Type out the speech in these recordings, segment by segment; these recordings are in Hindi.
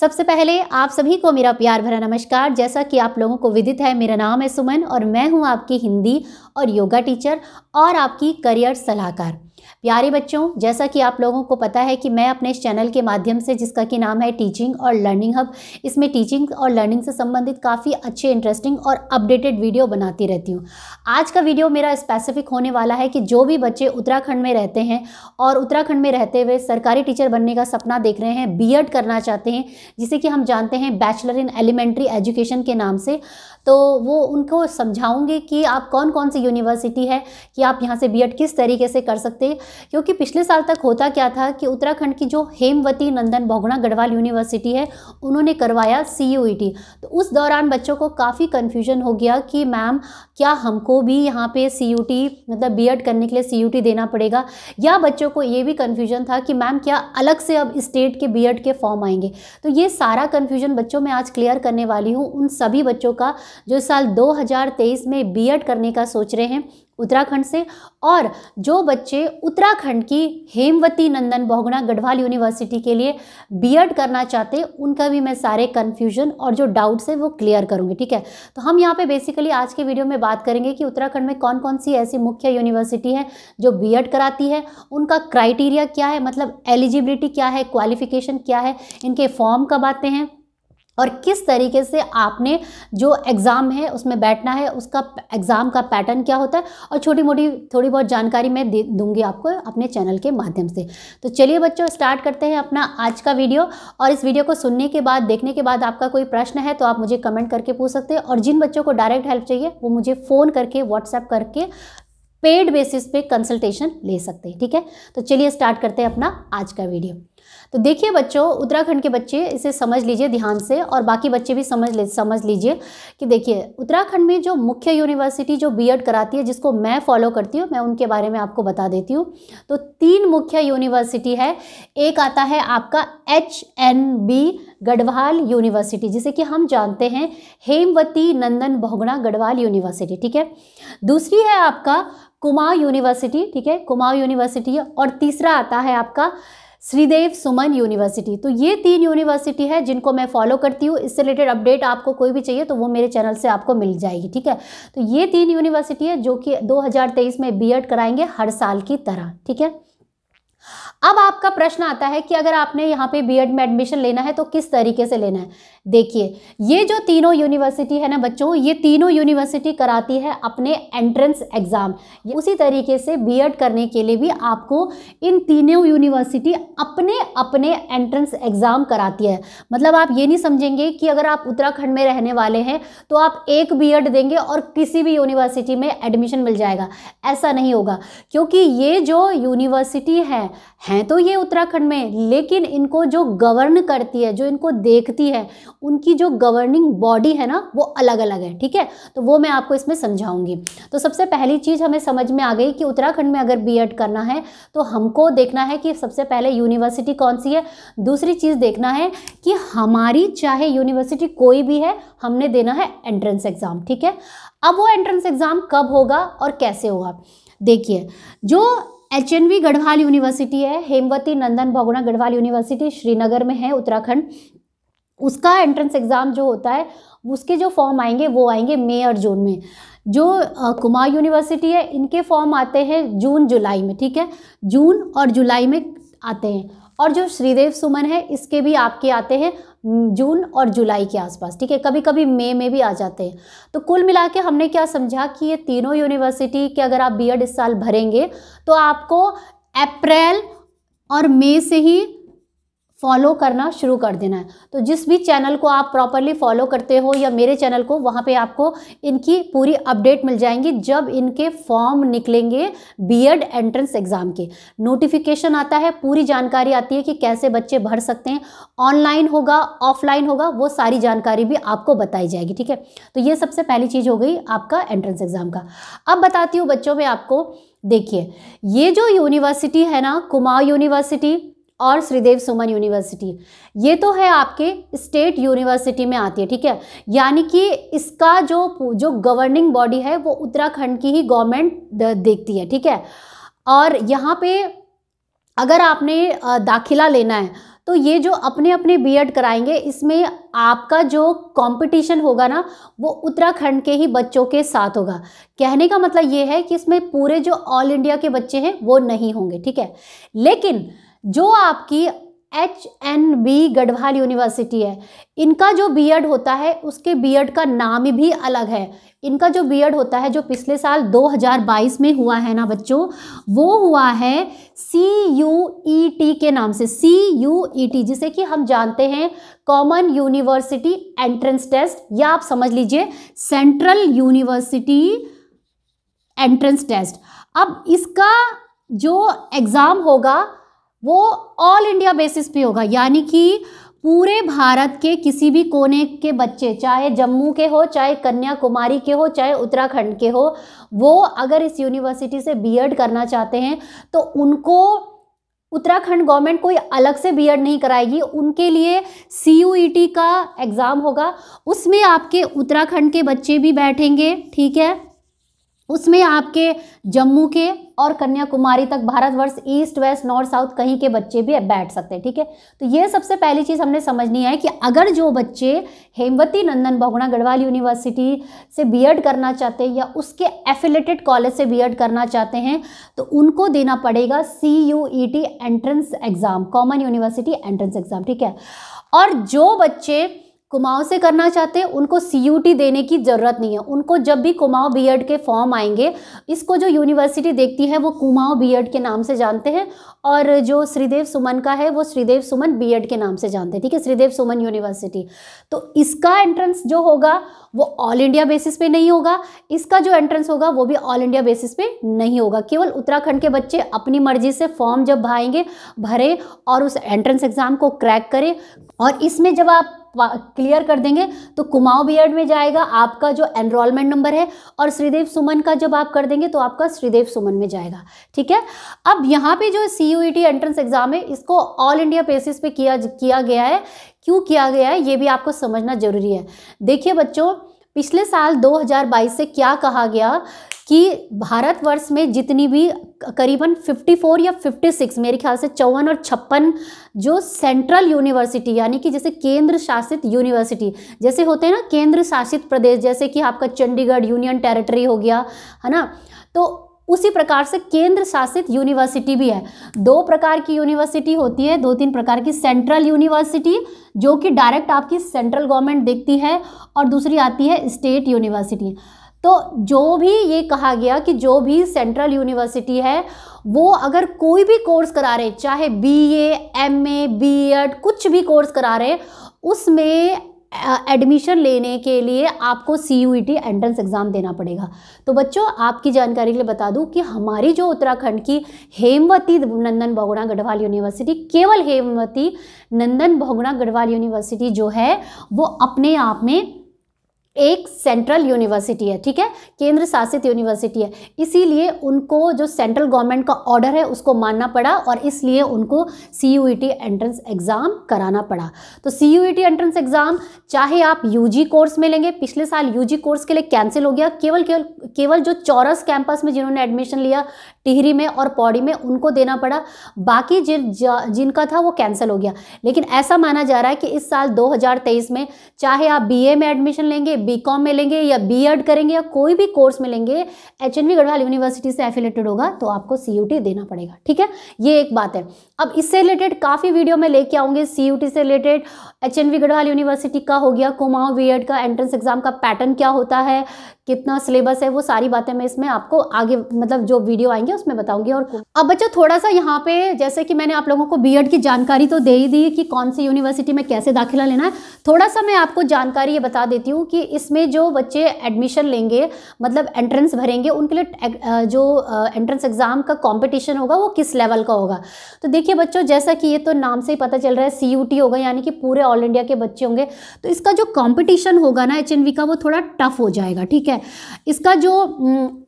सबसे पहले आप सभी को मेरा प्यार भरा नमस्कार जैसा कि आप लोगों को विदित है मेरा नाम है सुमन और मैं हूं आपकी हिंदी और योगा टीचर और आपकी करियर सलाहकार प्यारे बच्चों जैसा कि आप लोगों को पता है कि मैं अपने इस चैनल के माध्यम से जिसका कि नाम है टीचिंग और लर्निंग हब इसमें टीचिंग और लर्निंग से संबंधित काफ़ी अच्छे इंटरेस्टिंग और अपडेटेड वीडियो बनाती रहती हूँ आज का वीडियो मेरा स्पेसिफिक होने वाला है कि जो भी बच्चे उत्तराखंड में रहते हैं और उत्तराखंड में रहते हुए सरकारी टीचर बनने का सपना देख रहे हैं बी करना चाहते हैं जिसे कि हम जानते हैं बैचलर इन एलिमेंट्री एजुकेशन के नाम से तो वो उनको समझाऊंगे कि आप कौन कौन सी यूनिवर्सिटी है कि आप यहाँ से बीएड किस तरीके से कर सकते क्योंकि पिछले साल तक होता क्या था कि उत्तराखंड की जो हेमवती नंदन भोगना गढ़वाल यूनिवर्सिटी है उन्होंने करवाया सी e तो उस दौरान बच्चों को काफ़ी कन्फ्यूजन हो गया कि मैम क्या हमको भी यहाँ पे सी मतलब बी करने के लिए सी देना पड़ेगा या बच्चों को ये भी कन्फ्यूजन था कि मैम क्या अलग से अब स्टेट के बी के फॉर्म आएंगे तो ये सारा कन्फ्यूजन बच्चों में आज क्लियर करने वाली हूँ उन सभी बच्चों का जो साल 2023 में बीएड करने का सोच रहे हैं उत्तराखंड से और जो बच्चे उत्तराखंड की हेमवती नंदन बहुगुणा गढ़वाल यूनिवर्सिटी के लिए बीएड करना चाहते उनका भी मैं सारे कन्फ्यूजन और जो डाउट्स है वो क्लियर करूँगी ठीक है तो हम यहाँ पे बेसिकली आज के वीडियो में बात करेंगे कि उत्तराखंड में कौन कौन सी ऐसी मुख्य यूनिवर्सिटी है जो बी कराती है उनका क्राइटेरिया क्या है मतलब एलिजिबिलिटी क्या है क्वालिफिकेशन क्या है इनके फॉर्म कब आते हैं और किस तरीके से आपने जो एग्ज़ाम है उसमें बैठना है उसका एग्ज़ाम का पैटर्न क्या होता है और छोटी मोटी थोड़ी बहुत जानकारी मैं दे दूँगी आपको अपने चैनल के माध्यम से तो चलिए बच्चों स्टार्ट करते हैं अपना आज का वीडियो और इस वीडियो को सुनने के बाद देखने के बाद आपका कोई प्रश्न है तो आप मुझे कमेंट करके पूछ सकते हैं और जिन बच्चों को डायरेक्ट हेल्प चाहिए वो मुझे फ़ोन करके व्हाट्सएप करके पेड बेसिस पे कंसल्टेशन ले सकते हैं ठीक है तो चलिए स्टार्ट करते हैं अपना आज का वीडियो तो देखिए बच्चों उत्तराखंड के बच्चे इसे समझ लीजिए ध्यान से और बाकी बच्चे भी समझ ले समझ लीजिए कि देखिए उत्तराखंड में जो मुख्य यूनिवर्सिटी जो बी कराती है जिसको मैं फॉलो करती हूँ मैं उनके बारे में आपको बता देती हूँ तो तीन मुख्य यूनिवर्सिटी है एक आता है आपका H N B Garhwal university जिसे कि हम जानते हैं हेमवती नंदन बहुगुणा गढ़वाल यूनिवर्सिटी ठीक है दूसरी है आपका कुमाऊँ यूनिवर्सिटी ठीक है कुमाऊँ यूनिवर्सिटी और तीसरा आता है आपका श्रीदेव सुमन यूनिवर्सिटी तो ये तीन यूनिवर्सिटी है जिनको मैं फॉलो करती हूँ इससे रिलेटेड अपडेट आपको कोई भी चाहिए तो वो मेरे चैनल से आपको मिल जाएगी ठीक है तो ये तीन यूनिवर्सिटी है जो कि 2023 में बीएड कराएंगे हर साल की तरह ठीक है अब आपका प्रश्न आता है कि अगर आपने यहाँ पे बीएड में एडमिशन लेना है तो किस तरीके से लेना है देखिए ये जो तीनों यूनिवर्सिटी है ना बच्चों ये तीनों यूनिवर्सिटी कराती है अपने एंट्रेंस एग्ज़ाम उसी तरीके से बी करने के लिए भी आपको इन तीनों यूनिवर्सिटी अपने अपने एंट्रेंस एग्ज़ाम कराती है मतलब आप ये नहीं समझेंगे कि अगर आप उत्तराखंड में रहने वाले हैं तो आप एक बी देंगे और किसी भी यूनिवर्सिटी में एडमिशन मिल जाएगा ऐसा नहीं होगा क्योंकि ये जो यूनिवर्सिटी है हैं तो ये उत्तराखंड में लेकिन इनको जो गवर्न करती है जो इनको देखती है उनकी जो गवर्निंग बॉडी है ना वो अलग अलग है ठीक है तो वो मैं आपको इसमें समझाऊंगी तो सबसे पहली चीज़ हमें समझ में आ गई कि उत्तराखंड में अगर बी करना है तो हमको देखना है कि सबसे पहले यूनिवर्सिटी कौन सी है दूसरी चीज़ देखना है कि हमारी चाहे यूनिवर्सिटी कोई भी है हमने देना है एंट्रेंस एग्ज़ाम ठीक है अब वो एंट्रेंस एग्ज़ाम कब होगा और कैसे होगा देखिए जो H N V Garhwal university है हेमवती नंदन भगुना गढ़वाल यूनिवर्सिटी श्रीनगर में है उत्तराखंड उसका एंट्रेंस एग्ज़ाम जो होता है उसके जो फॉर्म आएंगे वो आएंगे मई और जून में जो कुमार यूनिवर्सिटी है इनके फॉर्म आते हैं जून जुलाई में ठीक है जून और जुलाई में आते हैं और जो श्रीदेव सुमन है इसके भी आपके आते हैं जून और जुलाई के आसपास ठीक है कभी कभी मई में भी आ जाते हैं तो कुल मिला के हमने क्या समझा कि ये तीनों यूनिवर्सिटी के अगर आप बीएड इस साल भरेंगे तो आपको अप्रैल और मई से ही फॉलो करना शुरू कर देना है तो जिस भी चैनल को आप प्रॉपरली फॉलो करते हो या मेरे चैनल को वहाँ पे आपको इनकी पूरी अपडेट मिल जाएंगी जब इनके फॉर्म निकलेंगे बीएड एंट्रेंस एग्ज़ाम के नोटिफिकेशन आता है पूरी जानकारी आती है कि कैसे बच्चे भर सकते हैं ऑनलाइन होगा ऑफलाइन होगा वो सारी जानकारी भी आपको बताई जाएगी ठीक है तो ये सबसे पहली चीज़ हो गई आपका एंट्रेंस एग्ज़ाम का अब बताती हूँ बच्चों में आपको देखिए ये जो यूनिवर्सिटी है ना कुमार यूनिवर्सिटी और श्रीदेव सुमन यूनिवर्सिटी ये तो है आपके स्टेट यूनिवर्सिटी में आती है ठीक है यानी कि इसका जो जो गवर्निंग बॉडी है वो उत्तराखंड की ही गवर्नमेंट देखती है ठीक है और यहाँ पे अगर आपने दाखिला लेना है तो ये जो अपने अपने बीएड कराएंगे इसमें आपका जो कंपटीशन होगा ना वो उत्तराखंड के ही बच्चों के साथ होगा कहने का मतलब ये है कि इसमें पूरे जो ऑल इंडिया के बच्चे हैं वो नहीं होंगे ठीक है लेकिन जो आपकी H N B Garhwal university है इनका जो बी होता है उसके बी का नाम भी अलग है इनका जो बी होता है जो पिछले साल 2022 में हुआ है ना बच्चों वो हुआ है सी यू ई टी के नाम से सी यू ई टी जिसे कि हम जानते हैं कॉमन यूनिवर्सिटी एंट्रेंस टेस्ट या आप समझ लीजिए सेंट्रल यूनिवर्सिटी एंट्रेंस टेस्ट अब इसका जो एग्ज़ाम होगा वो ऑल इंडिया बेसिस पे होगा यानी कि पूरे भारत के किसी भी कोने के बच्चे चाहे जम्मू के हो चाहे कन्याकुमारी के हो चाहे उत्तराखंड के हो वो अगर इस यूनिवर्सिटी से बीएड करना चाहते हैं तो उनको उत्तराखंड गवर्नमेंट कोई अलग से बीएड नहीं कराएगी उनके लिए सी e का एग्ज़ाम होगा उसमें आपके उत्तराखंड के बच्चे भी बैठेंगे ठीक है उसमें आपके जम्मू के और कन्याकुमारी तक Bharatvarsh east west north south कहीं के बच्चे भी बैठ सकते हैं ठीक है तो ये सबसे पहली चीज़ हमने समझनी है कि अगर जो बच्चे हेमवती नंदन बहुगुणा गढ़वाल यूनिवर्सिटी से बीएड करना चाहते हैं या उसके एफिलेटेड कॉलेज से बीएड करना चाहते हैं तो उनको देना पड़ेगा C U E T entrance exam common university entrance exam ठीक है और जो बच्चे कुमाऊँ से करना चाहते हैं उनको सी देने की ज़रूरत नहीं है उनको जब भी कुमाऊँ बी e के फॉर्म आएंगे इसको जो यूनिवर्सिटी देखती है वो कुमाऊँ बी e के नाम से जानते हैं और जो श्रीदेव सुमन का है वो श्रीदेव सुमन बी e के नाम से जानते हैं ठीक है श्रीदेव सुमन यूनिवर्सिटी तो इसका एंट्रेंस जो होगा वो ऑल इंडिया बेसिस पे नहीं होगा इसका जो एंट्रेंस होगा वो भी ऑल इंडिया बेसिस पे नहीं होगा केवल उत्तराखंड के बच्चे अपनी मर्जी से फॉर्म जब भाएंगे भरें और उस एंट्रेंस एग्ज़ाम को क्रैक करें और इसमें जब आप क्लियर कर देंगे तो कुमाऊं बी में जाएगा आपका जो एनरोलमेंट नंबर है और श्रीदेव सुमन का जब आप कर देंगे तो आपका श्रीदेव सुमन में जाएगा ठीक है अब यहाँ पे जो सी यू एंट्रेंस एग्जाम है इसको ऑल इंडिया बेसिस पे किया किया गया है क्यों किया गया है ये भी आपको समझना जरूरी है देखिए बच्चों पिछले साल 2022 से क्या कहा गया कि भारतवर्ष में जितनी भी करीबन 54 या 56 मेरे ख्याल से चौवन और छप्पन जो सेंट्रल यूनिवर्सिटी यानी कि जैसे केंद्र शासित यूनिवर्सिटी जैसे होते हैं ना केंद्र शासित प्रदेश जैसे कि आपका चंडीगढ़ यूनियन टेरिटरी हो गया है ना तो उसी प्रकार से केंद्र शासित यूनिवर्सिटी भी है दो प्रकार की यूनिवर्सिटी होती है दो तीन प्रकार की सेंट्रल यूनिवर्सिटी जो कि डायरेक्ट आपकी सेंट्रल गवर्नमेंट देखती है और दूसरी आती है स्टेट यूनिवर्सिटी तो जो भी ये कहा गया कि जो भी सेंट्रल यूनिवर्सिटी है वो अगर कोई भी कोर्स करा रहे चाहे बीए, एमए, बीएड कुछ भी कोर्स करा रहे उसमें एडमिशन लेने के लिए आपको C U T entrance exam देना पड़ेगा तो बच्चों आपकी जानकारी के लिए बता दूं कि हमारी जो उत्तराखंड की हेमवती नंदन बहुगुणा गढ़वाल यूनिवर्सिटी केवल हेमवती नंदन बहुगुणा गढ़वाल यूनिवर्सिटी जो है वो अपने आप में एक सेंट्रल यूनिवर्सिटी है ठीक है केंद्र शासित यूनिवर्सिटी है इसीलिए उनको जो सेंट्रल गवर्नमेंट का ऑर्डर है उसको मानना पड़ा और इसलिए उनको C U E T entrance exam कराना पड़ा तो C U E T entrance exam चाहे आप यू जी कोर्स में लेंगे पिछले साल यू जी कोर्स के लिए कैंसिल हो गया केवल केवल केवल जो चौरस कैंपस में जिन्होंने एडमिशन लिया टिहरी में और पौड़ी में उनको देना पड़ा बाकी जिन जिनका था वो कैंसिल हो गया लेकिन ऐसा माना जा रहा है कि इस साल 2023 में चाहे आप बीए में एडमिशन लेंगे बीकॉम में लेंगे या बीएड करेंगे या कोई भी कोर्स में लेंगे एच गढ़वाल यूनिवर्सिटी से एफिलेटेड होगा तो आपको सी देना पड़ेगा ठीक है ये एक बात है अब इससे रिलेटेड काफ़ी वीडियो में लेके आऊँगी सी से रिलेटेड एच गढ़वाल यूनिवर्सिटी का हो गया कुमाऊँ बी का एंट्रेंस एग्जाम का पैटर्न क्या होता है कितना सिलेबस है वो सारी बातें मैं इसमें आपको आगे मतलब जो वीडियो आएंगे उसमें बताऊंगी और अब बच्चों थोड़ा सा यहाँ पे जैसे कि मैंने आप लोगों को बीएड की जानकारी तो दे ही दी कि कौन सी यूनिवर्सिटी में कैसे दाखिला लेना है थोड़ा सा मैं आपको जानकारी ये बता देती हूँ कि इसमें जो बच्चे एडमिशन लेंगे मतलब एंट्रेंस भरेंगे उनके लिए जो एंट्रेंस एग्ज़ाम का कॉम्पिटिशन होगा वो किस लेवल का होगा तो देखिए बच्चों जैसा कि ये तो नाम से ही पता चल रहा है सी यू टी होगा यानी कि पूरे ऑल इंडिया के बच्चे होंगे तो इसका जो कॉम्पिटिशन होगा ना एच एन वी का वो थोड़ा टफ हो जाएगा ठीक है है इसका जो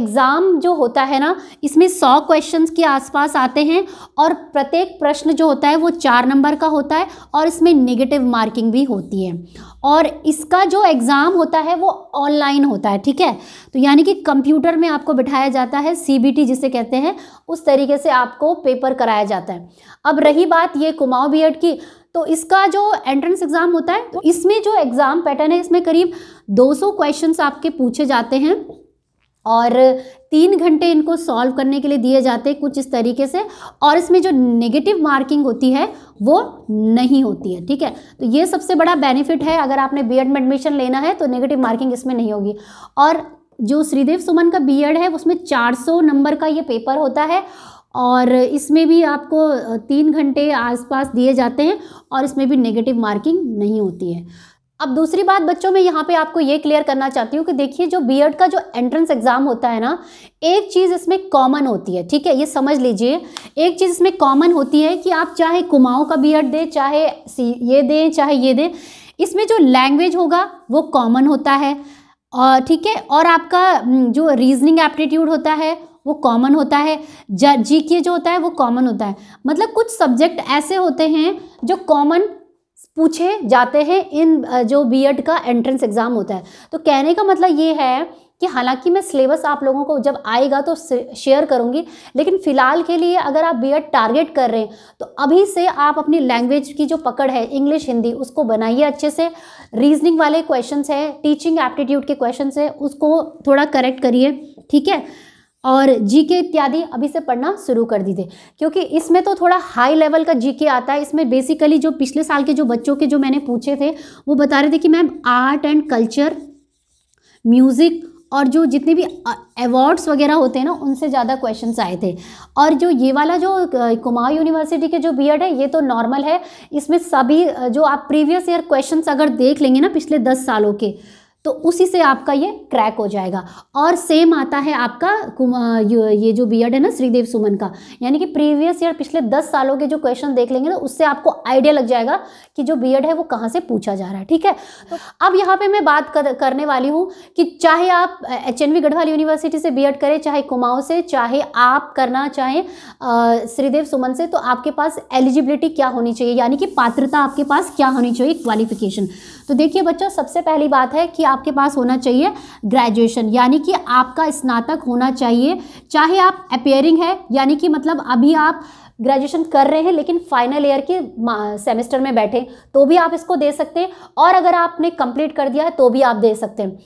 एग्ज़ाम जो होता है ना इसमें सौ क्वेश्चन के आसपास आते हैं और प्रत्येक प्रश्न जो होता है वो चार नंबर का होता है और इसमें नेगेटिव मार्किंग भी होती है और इसका जो एग्ज़ाम होता है वो ऑनलाइन होता है ठीक है तो यानी कि कंप्यूटर में आपको बिठाया जाता है सीबीटी जिसे कहते हैं उस तरीके से आपको पेपर कराया जाता है अब रही बात ये कुमाऊँ बी की तो इसका जो एंट्रेंस एग्ज़ाम होता है तो इसमें जो एग्ज़ाम पैटर्न है इसमें करीब 200 क्वेश्चंस आपके पूछे जाते हैं और तीन घंटे इनको सॉल्व करने के लिए दिए जाते हैं कुछ इस तरीके से और इसमें जो नेगेटिव मार्किंग होती है वो नहीं होती है ठीक है तो ये सबसे बड़ा बेनिफिट है अगर आपने बी में एडमिशन लेना है तो नेगेटिव मार्किंग इसमें नहीं होगी और जो श्रीदेव सुमन का बी है उसमें 400 नंबर का ये पेपर होता है और इसमें भी आपको तीन घंटे आसपास दिए जाते हैं और इसमें भी नेगेटिव मार्किंग नहीं होती है अब दूसरी बात बच्चों में यहाँ पे आपको ये क्लियर करना चाहती हूँ कि देखिए जो बी का जो एंट्रेंस एग्जाम होता है ना एक चीज़ इसमें कॉमन होती है ठीक है ये समझ लीजिए एक चीज़ इसमें कॉमन होती है कि आप चाहे कुमाऊँ का बी दें चाहे ये दें चाहे ये दें इसमें जो लैंग्वेज होगा वो कॉमन होता है और ठीक है और आपका जो रीजनिंग एप्टीट्यूड होता है वो कॉमन होता है जी के जो होता है वो कॉमन होता है मतलब कुछ सब्जेक्ट ऐसे होते हैं जो कॉमन पूछे जाते हैं इन जो बीएड का एंट्रेंस एग्ज़ाम होता है तो कहने का मतलब ये है कि हालांकि मैं सिलेबस आप लोगों को जब आएगा तो शेयर करूंगी लेकिन फ़िलहाल के लिए अगर आप बी टारगेट कर रहे हैं तो अभी से आप अपनी लैंग्वेज की जो पकड़ है इंग्लिश हिंदी उसको बनाइए अच्छे से रीजनिंग वाले क्वेश्चन हैं टीचिंग एप्टीट्यूड के क्वेश्चन हैं उसको थोड़ा करेक्ट करिए ठीक है और जीके इत्यादि अभी से पढ़ना शुरू कर दीजिए क्योंकि इसमें तो थोड़ा हाई लेवल का जीके आता है इसमें बेसिकली जो पिछले साल के जो बच्चों के जो मैंने पूछे थे वो बता रहे थे कि ma'am art and culture music और जो जितने भी अवार्ड्स वगैरह होते हैं ना उनसे ज़्यादा क्वेश्चन आए थे और जो ये वाला जो कुमार यूनिवर्सिटी के जो बी है ये तो नॉर्मल है इसमें सभी जो आप प्रीवियस ईयर क्वेश्चन अगर देख लेंगे ना पिछले दस सालों के तो उसी से आपका ये क्रैक हो जाएगा और सेम आता है आपका ये जो बी है ना श्रीदेव सुमन का यानी कि प्रीवियस ईयर पिछले दस सालों के जो क्वेश्चन देख लेंगे ना उससे आपको आइडिया लग जाएगा कि जो बी है वो कहाँ से पूछा जा रहा है ठीक है तो अब यहाँ पर मैं बात कर, करने वाली हूँ कि चाहे आप एच गढ़वाल यूनिवर्सिटी से बी करें चाहे कुमाऊँ से चाहे आप करना चाहें श्रीदेव सुमन से तो आपके पास एलिजिबिलिटी क्या होनी चाहिए यानी कि पात्रता आपके पास क्या होनी चाहिए क्वालिफिकेशन तो देखिए बच्चों सबसे पहली बात है कि आपके पास होना चाहिए ग्रेजुएशन यानी कि आपका स्नातक होना चाहिए चाहे आप अपेयरिंग है यानी कि मतलब अभी आप ग्रेजुएशन कर रहे हैं लेकिन फाइनल ईयर के सेमेस्टर में बैठे तो भी आप इसको दे सकते हैं और अगर आपने कंप्लीट कर दिया है तो भी आप दे सकते हैं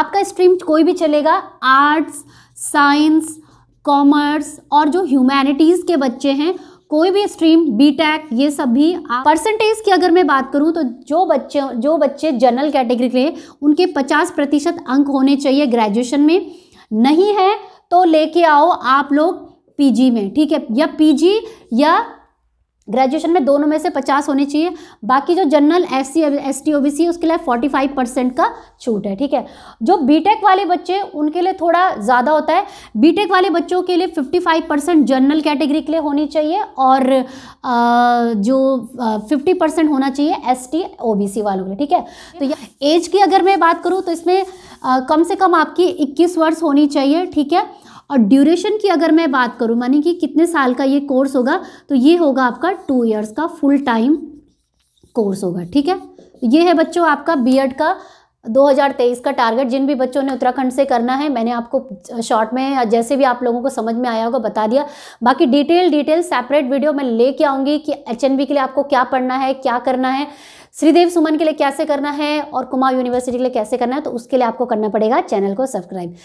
आपका स्ट्रीम कोई भी चलेगा आर्ट्स साइंस कॉमर्स और जो ह्यूमैनिटीज़ के बच्चे हैं कोई भी स्ट्रीम बी टैक ये सब भी परसेंटेज की अगर मैं बात करूँ तो जो बच्चे जो बच्चे जनरल कैटेगरी के उनके पचास प्रतिशत अंक होने चाहिए ग्रेजुएशन में नहीं है तो लेके आओ आप लोग पीजी में ठीक है या पीजी या ग्रेजुएशन में दोनों में से पचास होने चाहिए बाकी जो general S C S T O B C उसके लिए फोर्टी फाइव परसेंट का छूट है ठीक है जो बीटेक वाले बच्चे उनके लिए थोड़ा ज़्यादा होता है बीटेक वाले बच्चों के लिए fifty five percent general category के लिए होनी चाहिए और आ, जो फिफ्टी परसेंट होना चाहिए S T O B C वालों के लिए ठीक है तो एज की अगर मैं बात करूँ तो इसमें आ, कम से कम आपकी इक्कीस वर्ष होनी चाहिए ठीक है और ड्यूरेशन की अगर मैं बात करूँ मानी कि कितने साल का ये कोर्स होगा तो ये होगा आपका टू ईयर्स का फुल टाइम कोर्स होगा ठीक है ये है बच्चों आपका बी का 2023 का टारगेट जिन भी बच्चों ने उत्तराखंड से करना है मैंने आपको शॉर्ट में जैसे भी आप लोगों को समझ में आया होगा बता दिया बाकी डिटेल डिटेल सेपरेट वीडियो मैं लेके आऊँगी कि एच के लिए आपको क्या पढ़ना है क्या करना है श्रीदेव सुमन के लिए कैसे करना है और कुमार यूनिवर्सिटी के लिए कैसे करना है तो उसके लिए आपको करना पड़ेगा चैनल को सब्सक्राइब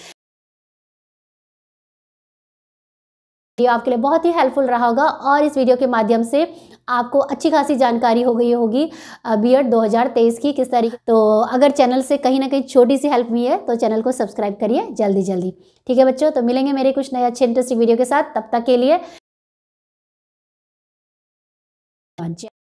वीडियो आपके लिए बहुत ही हेल्पफुल रहा होगा और इस वीडियो के माध्यम से आपको अच्छी खासी जानकारी हो गई होगी बी एड 2023 की किस तरीके तो अगर चैनल से कहीं ना कहीं छोटी सी हेल्प हुई है तो चैनल को सब्सक्राइब करिए जल्दी जल्दी ठीक है बच्चों तो मिलेंगे मेरे कुछ नए अच्छे इंटरेस्टिंग वीडियो के साथ तब तक के लिए